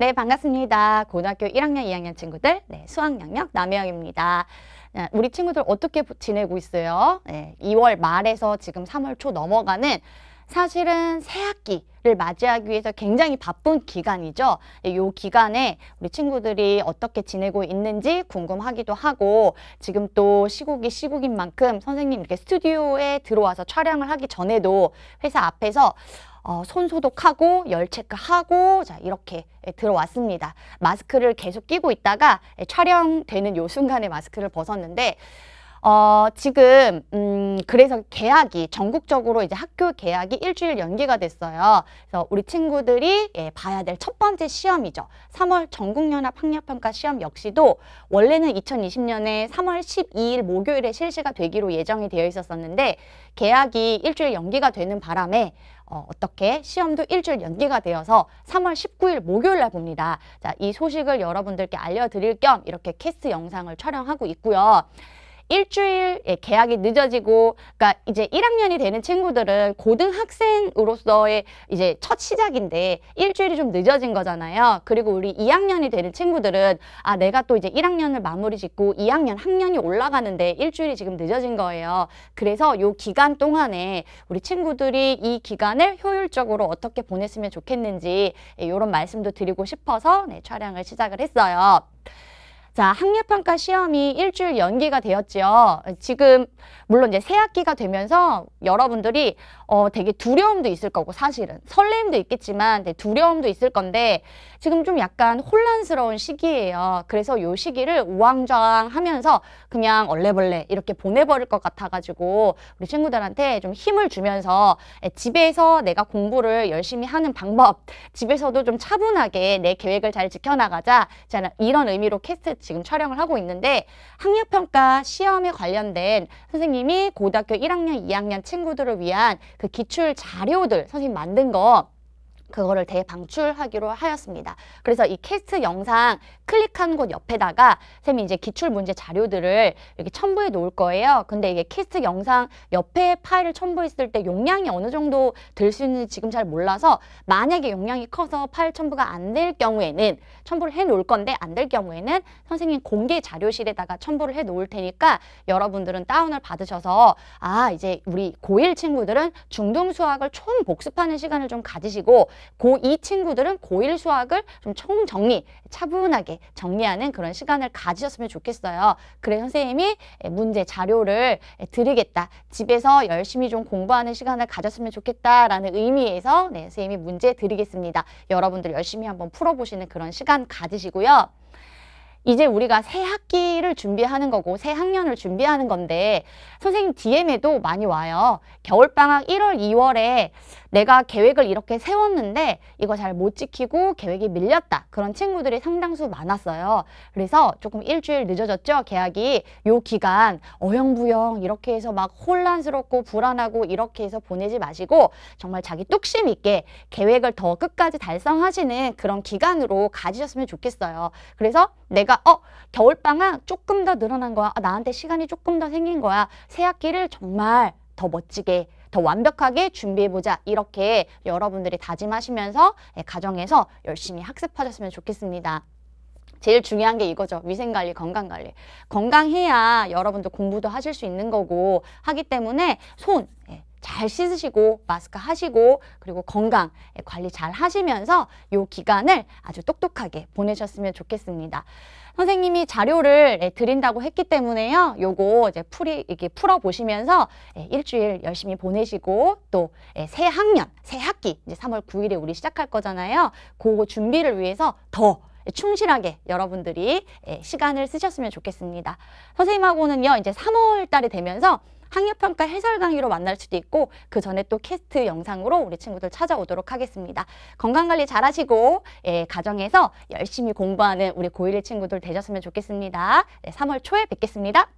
네, 반갑습니다. 고등학교 1학년, 2학년 친구들, 네, 수학 영역 남혜영입니다. 네, 우리 친구들 어떻게 지내고 있어요? 네, 2월 말에서 지금 3월 초 넘어가는 사실은 새학기를 맞이하기 위해서 굉장히 바쁜 기간이죠. 이 예, 기간에 우리 친구들이 어떻게 지내고 있는지 궁금하기도 하고 지금 또 시국이 시국인 만큼 선생님 이렇게 스튜디오에 들어와서 촬영을 하기 전에도 회사 앞에서 어, 손 소독하고 열 체크하고 자 이렇게 예, 들어왔습니다. 마스크를 계속 끼고 있다가 예, 촬영되는 요 순간에 마스크를 벗었는데 어, 지금 음, 그래서 계약이 전국적으로 이제 학교 계약이 일주일 연기가 됐어요. 그래서 우리 친구들이 예, 봐야 될 첫 번째 시험이죠. 3월 전국연합 학력평가 시험 역시도 원래는 2020년에 3월 12일 목요일에 실시가 되기로 예정이 되어 있었었는데 계약이 일주일 연기가 되는 바람에 어, 어떻게 시험도 일주일 연기가 되어서 3월 19일 목요일 날 봅니다. 자, 이 소식을 여러분들께 알려드릴 겸 이렇게 캐스 영상을 촬영하고 있고요. 일주일의 예, 계약이 늦어지고 그러니까 이제 1학년이 되는 친구들은 고등학생으로서의 이제 첫 시작인데 일주일이 좀 늦어진 거잖아요. 그리고 우리 2학년이 되는 친구들은 아 내가 또 이제 1학년을 마무리 짓고 2학년 학년이 올라가는데 일주일이 지금 늦어진 거예요. 그래서 요 기간 동안에 우리 친구들이 이 기간을 효율적으로 어떻게 보냈으면 좋겠는지 이런 예, 말씀도 드리고 싶어서 네, 촬영을 시작을 했어요. 자, 학력평가 시험이 일주일 연기가 되었지요. 지금 물론 이제 새 학기가 되면서 여러분들이 어 되게 두려움도 있을 거고 사실은 설렘도 있겠지만 네, 두려움도 있을 건데 지금 좀 약간 혼란스러운 시기예요. 그래서 요 시기를 우왕좌왕 하면서 그냥 얼레벌레 이렇게 보내버릴 것 같아가지고 우리 친구들한테 좀 힘을 주면서 예, 집에서 내가 공부를 열심히 하는 방법 집에서도 좀 차분하게 내 계획을 잘 지켜나가자 이런 의미로 캐스트 지금 촬영을 하고 있는데 학력평가 시험에 관련된 선생님이 고등학교 1학년, 2학년 친구들을 위한 그 기출 자료들 선생님 만든 거 그거를 대방출하기로 하였습니다. 그래서 이 캐스트 영상 클릭한 곳 옆에다가 쌤이 이제 기출 문제 자료들을 이렇게 첨부해 놓을 거예요. 근데 이게 캐스트 영상 옆에 파일을 첨부했을 때 용량이 어느 정도 될수 있는지 지금 잘 몰라서 만약에 용량이 커서 파일 첨부가 안 될 경우에는 첨부를 해 놓을 건데 안 될 경우에는 선생님 공개 자료실에다가 첨부를 해 놓을 테니까 여러분들은 다운을 받으셔서 아 이제 우리 고1 친구들은 중등 수학을 총 복습하는 시간을 좀 가지시고 고2 친구들은 고1 수학을 좀 총정리, 차분하게 정리하는 그런 시간을 가지셨으면 좋겠어요. 그래 선생님이 문제 자료를 드리겠다. 집에서 열심히 좀 공부하는 시간을 가졌으면 좋겠다라는 의미에서 네, 선생님이 문제 드리겠습니다. 여러분들 열심히 한번 풀어보시는 그런 시간 가지시고요. 이제 우리가 새 학기를 준비하는 거고 새 학년을 준비하는 건데 선생님 DM에도 많이 와요. 겨울방학 1월, 2월에 내가 계획을 이렇게 세웠는데 이거 잘 못 지키고 계획이 밀렸다. 그런 친구들이 상당수 많았어요. 그래서 조금 일주일 늦어졌죠, 계약이. 요 기간 어영부영 이렇게 해서 막 혼란스럽고 불안하고 이렇게 해서 보내지 마시고 정말 자기 뚝심 있게 계획을 더 끝까지 달성하시는 그런 기간으로 가지셨으면 좋겠어요. 그래서 내가 어 겨울방학 조금 더 늘어난 거야. 아, 나한테 시간이 조금 더 생긴 거야. 새학기를 정말 더 멋지게 더 완벽하게 준비해보자 이렇게 여러분들이 다짐하시면서 예, 가정에서 열심히 학습하셨으면 좋겠습니다. 제일 중요한 게 이거죠. 위생관리, 건강관리. 건강해야 여러분들 공부도 하실 수 있는 거고 하기 때문에 손, 예, 잘 씻으시고 마스크 하시고 그리고 건강 관리 잘 하시면서 요 기간을 아주 똑똑하게 보내셨으면 좋겠습니다. 선생님이 자료를 드린다고 했기 때문에요. 요거 이제 풀이 이게 풀어 보시면서 일주일 열심히 보내시고 또 새 학년, 새 학기 이제 3월 9일에 우리 시작할 거잖아요. 그거 준비를 위해서 더 충실하게 여러분들이 시간을 쓰셨으면 좋겠습니다. 선생님하고는요, 이제 3월 달이 되면서 학력평가 해설 강의로 만날 수도 있고 그 전에 또 캐스트 영상으로 우리 친구들 찾아오도록 하겠습니다. 건강관리 잘하시고 예, 가정에서 열심히 공부하는 우리 고1 의 친구들 되셨으면 좋겠습니다. 네, 3월 초에 뵙겠습니다.